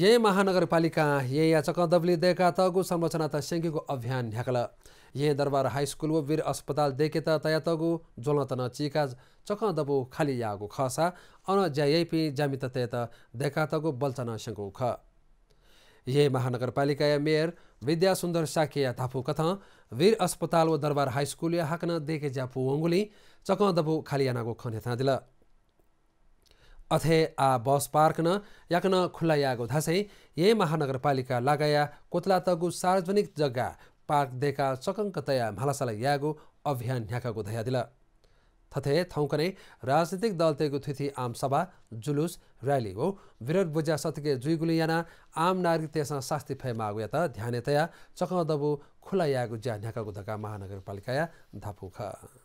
यही महानगरपालिका यही चकदबली देका तगु संरचना त सेङ्गीको अभियान ढ्याकल यही दरबार हाई स्कुल वीर अस्पताल देखे त तया तगु जोल न चिका चक दबु खाली यागु खसा अन ज्या ज्यायपी जामी त तय त देखा तगु न सेङ्गु ख यही महानगरपालिका या मेयर विद्या सुन्दर साकिया थापु कथ वीर अस्पताल व दरबार हाई स्कुल या हाकन देखे ज्यापु वङ्गुली दबु खाली यानागु खने दिला अथे आ बस पार्कन याकन खुल्लायागो धासै यही महानगरपालिका कोतला तगु सार्वजनिक जग्गा पार्क चकंक चकङ्कतया मालासाला यागो अभियान ह्याकागो धया दिला थथे थौकने राजनीतिक दल तेगु थिथि आम सभा जुलुस र्याली हो विरोध बुझा सतके जुइगुली याना आम नागरिक त्यसमा शास्ति फैमागु या त ध्यानेतया चकदबु यागु ज्या न्याकागु धका महानगरपालिकाया धापुखा